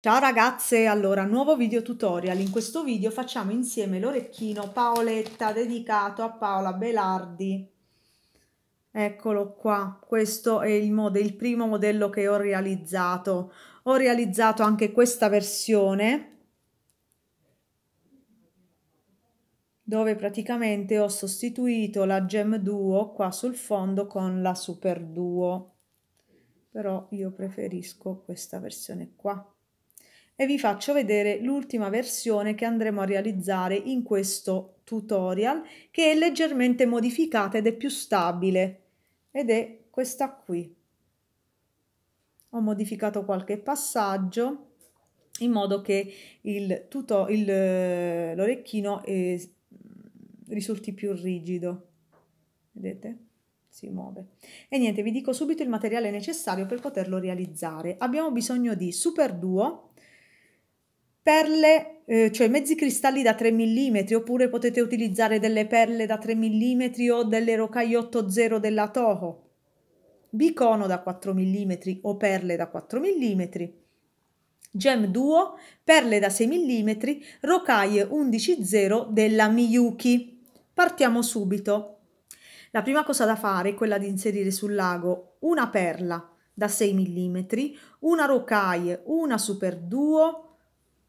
Ciao ragazze, allora nuovo video tutorial. In questo video facciamo insieme l'orecchino Paoletta dedicato a Paola Belardi. Eccolo qua, questo è il, mod il primo modello che ho realizzato. Ho realizzato anche questa versione dove praticamente ho sostituito la Gem Duo qua sul fondo con la Super Duo. Però io preferisco questa versione qua e vi faccio vedere l'ultima versione che andremo a realizzare in questo tutorial che è leggermente modificata ed è più stabile ed è questa qui. Ho modificato qualche passaggio in modo che il tutto eh, l'orecchino eh, risulti più rigido. Vedete? si muove. E niente, vi dico subito il materiale necessario per poterlo realizzare. Abbiamo bisogno di Super Duo perle, eh, cioè mezzi cristalli da 3 mm, oppure potete utilizzare delle perle da 3 mm o delle rocaille 80 della Toho, bicono da 4 mm o perle da 4 mm, gem duo, perle da 6 mm, rocaille 11.0 della Miyuki. Partiamo subito. La prima cosa da fare è quella di inserire sul lago una perla da 6 mm, una rocaille, una super duo,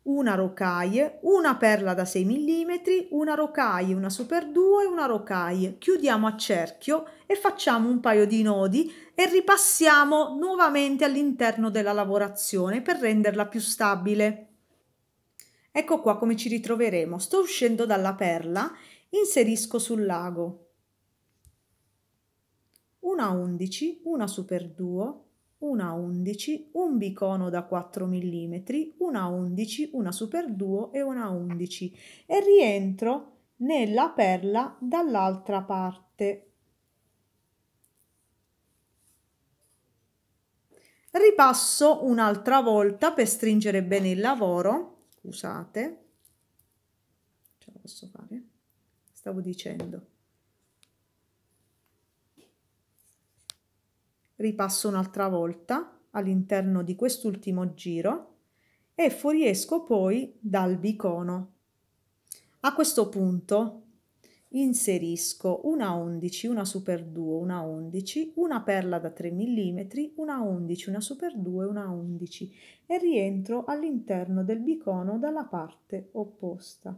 una rocaille, una perla da 6 mm, una rocaille, una super 2 e una rocaille. Chiudiamo a cerchio e facciamo un paio di nodi e ripassiamo nuovamente all'interno della lavorazione per renderla più stabile. Ecco qua come ci ritroveremo. Sto uscendo dalla perla, inserisco sul lago una 11, una super 2, una 11, un bicono da 4 mm, una 11, una super duo e una 11 e rientro nella perla dall'altra parte. Ripasso un'altra volta per stringere bene il lavoro, scusate, ce la posso fare, stavo dicendo ripasso un'altra volta all'interno di quest'ultimo giro e fuoriesco poi dal bicono. A questo punto inserisco una 11, una super 2, una 11, una perla da 3 mm, una 11, una super 2, una 11 e rientro all'interno del bicono dalla parte opposta.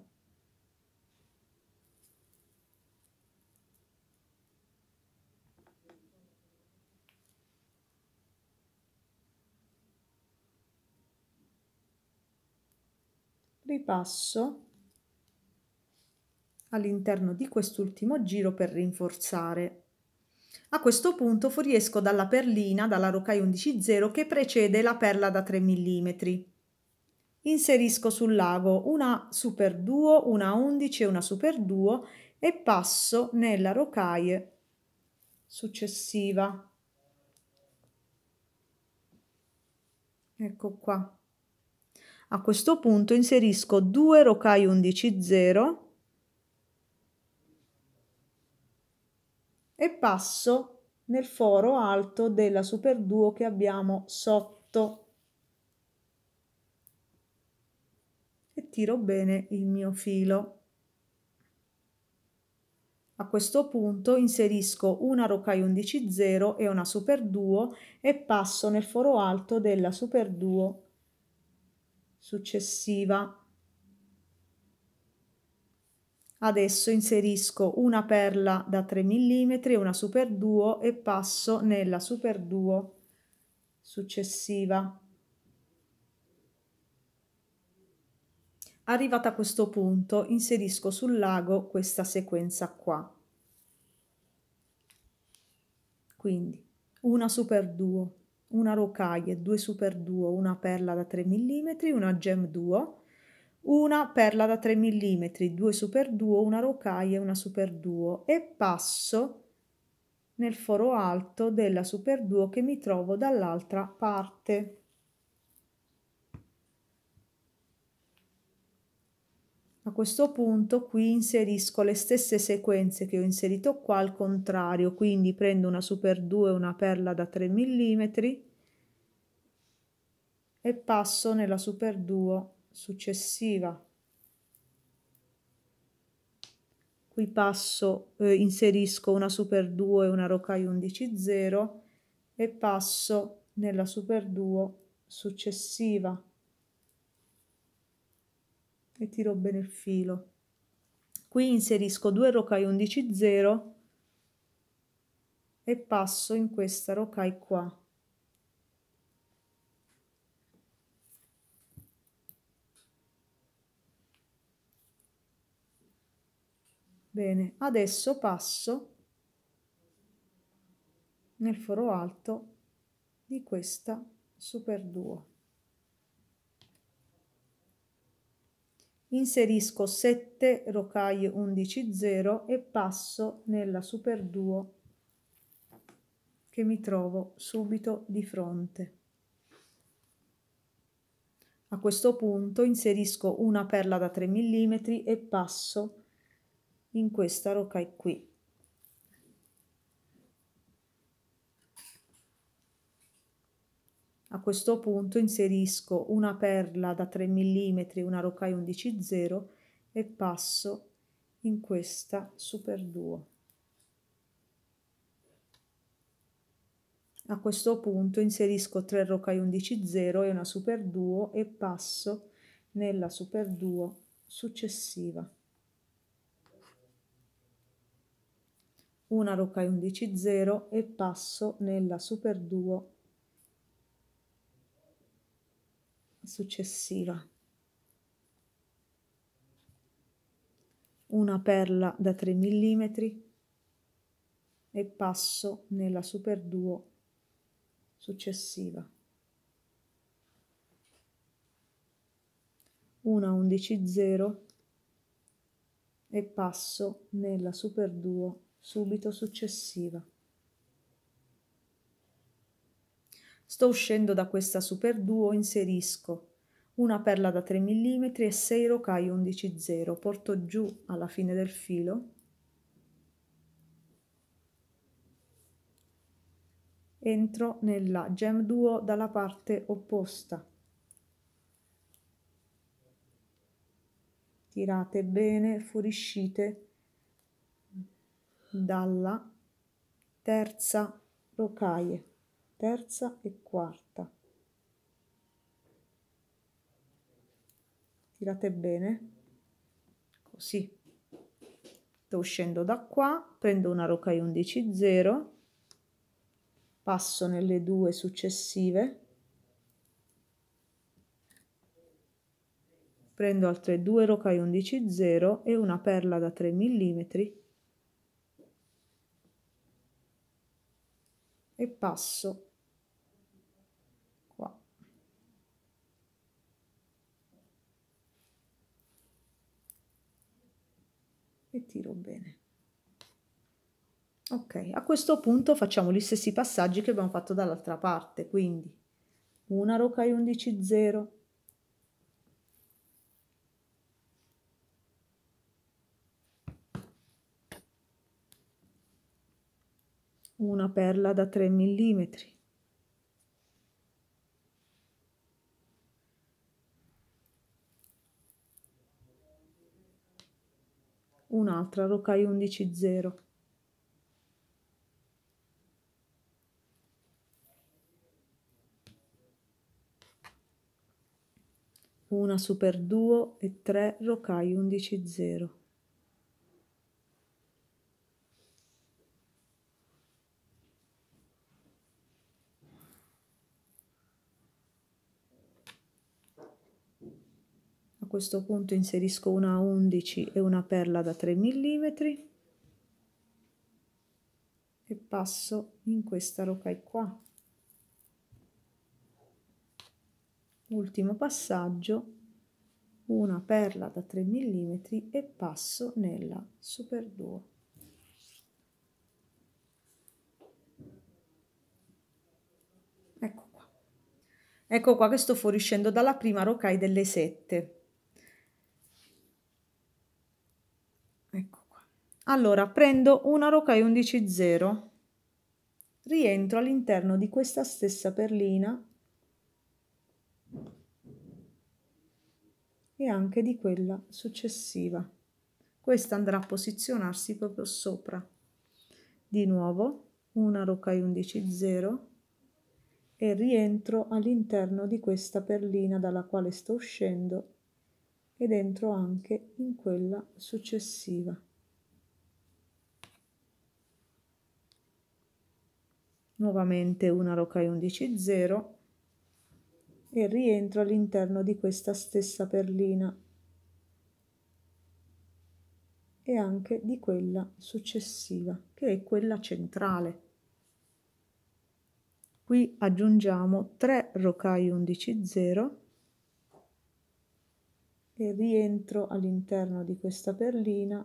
ripasso all'interno di quest'ultimo giro per rinforzare. A questo punto fuoriesco dalla perlina, dalla rocaia 11.0 che precede la perla da 3 mm. Inserisco sul lago una super duo, una 11 e una super duo e passo nella rocaia successiva. Ecco qua. A questo punto inserisco 2 rocai 11 0 e passo nel foro alto della super duo che abbiamo sotto e tiro bene il mio filo a questo punto inserisco una rocai 11 0 e una super duo e passo nel foro alto della super duo successiva. Adesso inserisco una perla da 3 mm, una super duo e passo nella super duo successiva. Arrivata a questo punto inserisco sul lago questa sequenza qua. Quindi una super duo una rocaille, due super duo, una perla da 3 mm, una gem duo, una perla da 3 mm, due super duo, una rocaille, una super duo e passo nel foro alto della super duo che mi trovo dall'altra parte. A questo punto qui inserisco le stesse sequenze che ho inserito qua al contrario, quindi prendo una super 2 una perla da 3 mm e passo nella super 2 successiva. Qui passo, eh, inserisco una super 2 una rocaille 11.0 e passo nella super 2 successiva e tiro bene il filo qui inserisco due rocai 11 0 e passo in questa rocai qua bene adesso passo nel foro alto di questa super duo. inserisco 7 rocaille 11 0 e passo nella super duo che mi trovo subito di fronte. A questo punto inserisco una perla da 3 mm e passo in questa rocaille qui. A questo punto inserisco una perla da 3 mm, una rocaia 11.0 e passo in questa super duo. A questo punto inserisco 3 rocaie 11.0 e una super duo e passo nella super duo successiva. Una rocaia 11.0 e passo nella super duo successiva una perla da 3 mm e passo nella super duo successiva una 11 0 e passo nella super duo subito successiva Sto uscendo da questa super duo, inserisco una perla da 3 mm e 6 rocai 11 0. Porto giù alla fine del filo entro nella gem duo dalla parte opposta. Tirate bene, fuoriuscite dalla terza rocaie terza e quarta. Tirate bene, così. Sto uscendo da qua, prendo una rocaille 11 0, passo nelle due successive, prendo altre due rocaille 11 0 e una perla da 3 mm e passo tiro bene. Ok, a questo punto facciamo gli stessi passaggi che abbiamo fatto dall'altra parte, quindi una rocaia 11 0 una perla da 3 mm un'altra, Rokai 11.0. Una super duo e tre Rokai 11.0. questo punto inserisco una 11 e una perla da 3 mm e passo in questa rocaille qua ultimo passaggio una perla da 3 mm e passo nella super 2 ecco qua ecco qua che sto fuoriuscendo dalla prima rocaille delle 7 ecco qua allora prendo una rocaille 11 0 rientro all'interno di questa stessa perlina e anche di quella successiva questa andrà a posizionarsi proprio sopra di nuovo una rocaille 11 0 e rientro all'interno di questa perlina dalla quale sto uscendo ed entro anche in quella successiva. Nuovamente una rocai 11 0 e rientro all'interno di questa stessa perlina e anche di quella successiva che è quella centrale qui aggiungiamo 3 rocai 11 0 e rientro all'interno di questa perlina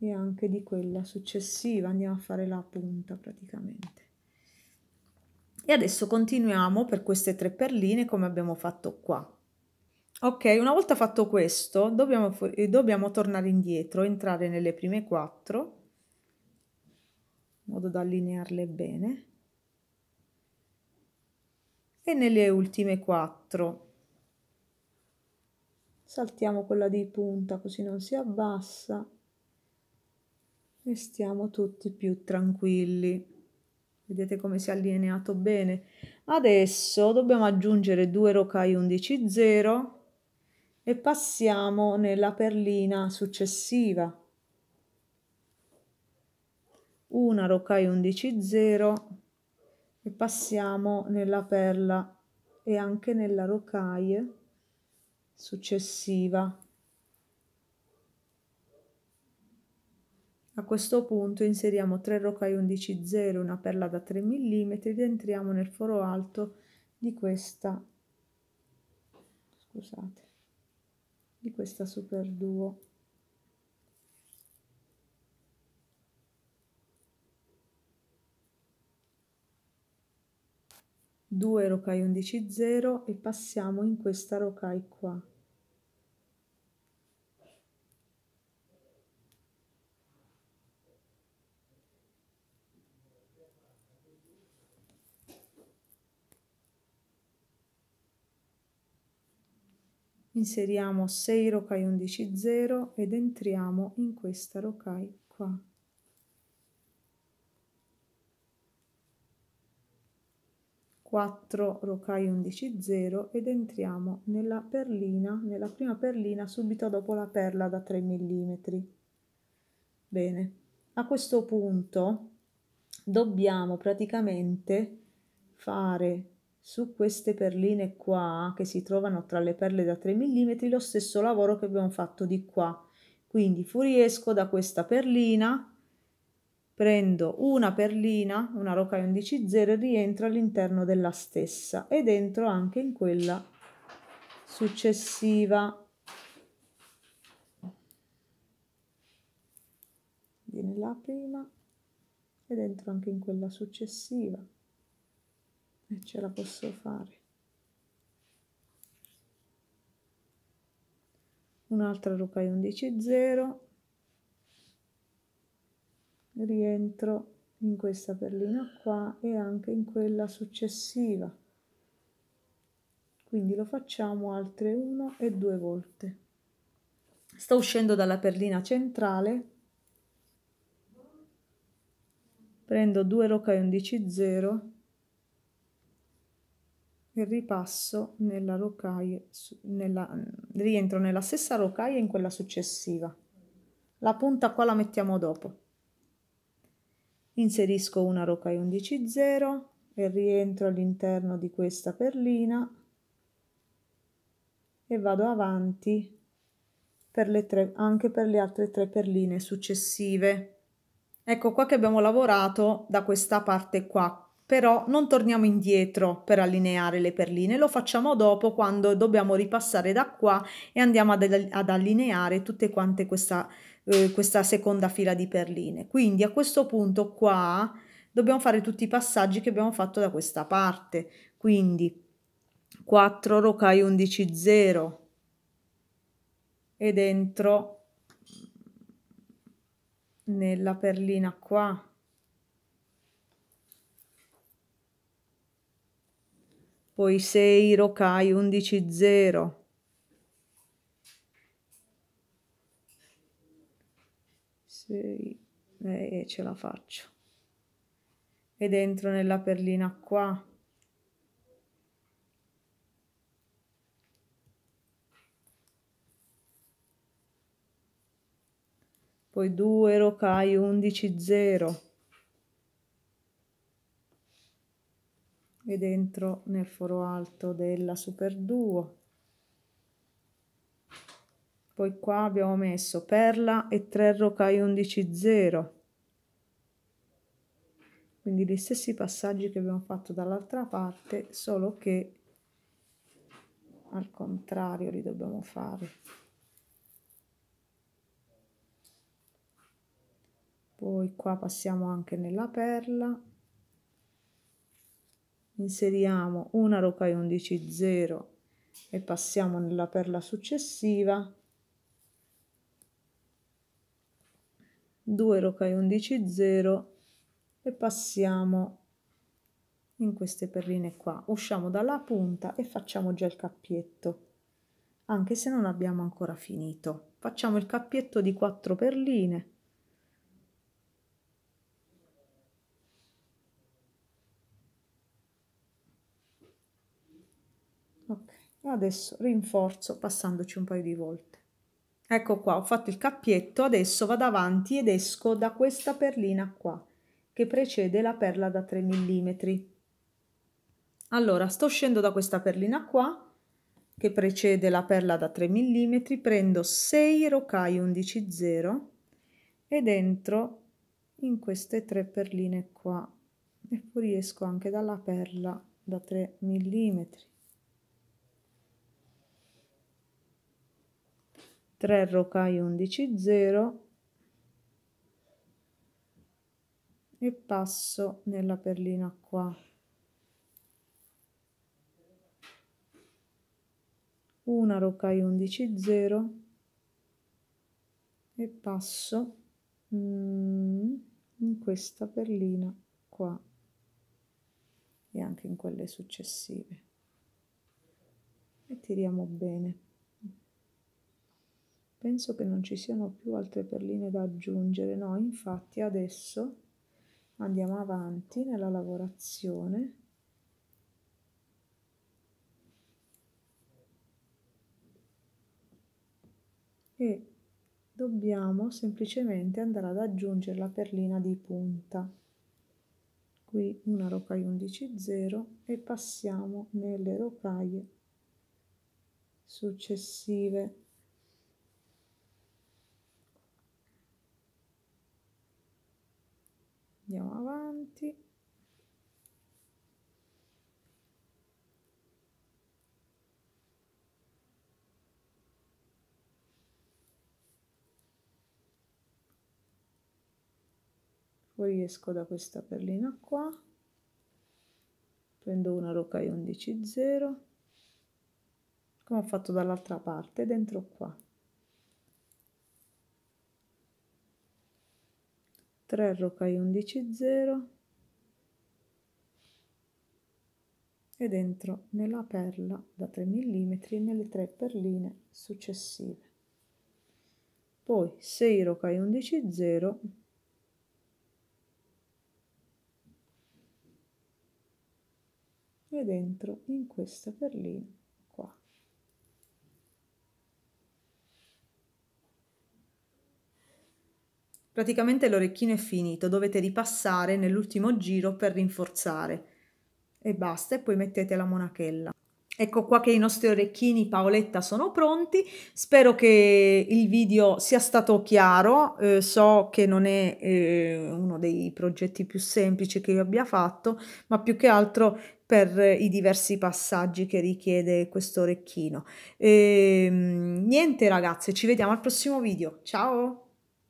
e anche di quella successiva andiamo a fare la punta praticamente e adesso continuiamo per queste tre perline come abbiamo fatto qua ok una volta fatto questo dobbiamo, eh, dobbiamo tornare indietro entrare nelle prime quattro in modo da allinearle bene e nelle ultime quattro saltiamo quella di punta così non si abbassa e stiamo tutti più tranquilli vedete come si è allineato bene adesso dobbiamo aggiungere due rocai 11 0 e passiamo nella perlina successiva una rocai 11 0 e passiamo nella perla e anche nella rocaille successiva. A questo punto inseriamo 3 roccai 11 0, una perla da 3 mm ed entriamo nel foro alto di questa scusate, di questa super duo. 2 rocai 11 0 e passiamo in questa rocai qua inseriamo 6 rocai 11 0 ed entriamo in questa rocai qua 4 rocai 11 0 ed entriamo nella perlina nella prima perlina subito dopo la perla da 3 mm bene a questo punto dobbiamo praticamente fare su queste perline qua che si trovano tra le perle da 3 mm lo stesso lavoro che abbiamo fatto di qua quindi fuoriesco da questa perlina prendo una perlina, una rocaia 11.0 e rientro all'interno della stessa ed entro anche in quella successiva. Vieni la prima ed entro anche in quella successiva e ce la posso fare. Un'altra rocaia 11.0 rientro in questa perlina qua e anche in quella successiva quindi lo facciamo altre 1 e 2 volte sto uscendo dalla perlina centrale prendo 2 rocaille 11 0 e ripasso nella rocaille nella, rientro nella stessa rocaille in quella successiva la punta qua la mettiamo dopo inserisco una rocaia 11.0 e rientro all'interno di questa perlina e vado avanti per le tre, anche per le altre tre perline successive. Ecco qua che abbiamo lavorato da questa parte qua, però non torniamo indietro per allineare le perline, lo facciamo dopo quando dobbiamo ripassare da qua e andiamo ad, ad allineare tutte quante questa, eh, questa seconda fila di perline. Quindi a questo punto qua dobbiamo fare tutti i passaggi che abbiamo fatto da questa parte. Quindi 4 rocaie 11 0 e dentro nella perlina qua poi 6 rocaie 11 0 sì, e ce la faccio. Ed entro nella perlina qua. Poi 2 rocai 11 0. ed entro nel foro alto della super duo poi qua abbiamo messo perla e 3 rocai 11 0. Quindi gli stessi passaggi che abbiamo fatto dall'altra parte, solo che al contrario li dobbiamo fare. Poi qua passiamo anche nella perla inseriamo una rocca 11 0 e passiamo nella perla successiva 2 rocai 11 0 e passiamo in queste perline qua usciamo dalla punta e facciamo già il cappietto anche se non abbiamo ancora finito facciamo il cappietto di 4 perline adesso rinforzo passandoci un paio di volte ecco qua ho fatto il cappietto adesso vado avanti ed esco da questa perlina qua che precede la perla da 3 mm allora sto scendo da questa perlina qua che precede la perla da 3 mm prendo 6 rocai 11 0 ed entro in queste tre perline qua e poi fuoriesco anche dalla perla da 3 mm 3 rocaie 11 0 e passo nella perlina qua una rocaia 11 0 e passo mm, in questa perlina qua e anche in quelle successive e tiriamo bene Penso che non ci siano più altre perline da aggiungere, no, infatti adesso andiamo avanti nella lavorazione. E dobbiamo semplicemente andare ad aggiungere la perlina di punta qui una rocaia 11.0 e passiamo nelle rocaie successive andiamo avanti poi esco da questa perlina qua prendo una rocaia 11 0 come ho fatto dall'altra parte dentro qua 3 roccai 11 0 ed entro nella perla da 3 mm nelle tre perline successive poi 6 roccai 11 0 ed entro in questa perlina Praticamente l'orecchino è finito, dovete ripassare nell'ultimo giro per rinforzare. E basta, e poi mettete la monachella. Ecco qua che i nostri orecchini Paoletta sono pronti, spero che il video sia stato chiaro, eh, so che non è eh, uno dei progetti più semplici che io abbia fatto, ma più che altro per i diversi passaggi che richiede questo orecchino. E, ehm, niente ragazze, ci vediamo al prossimo video, ciao!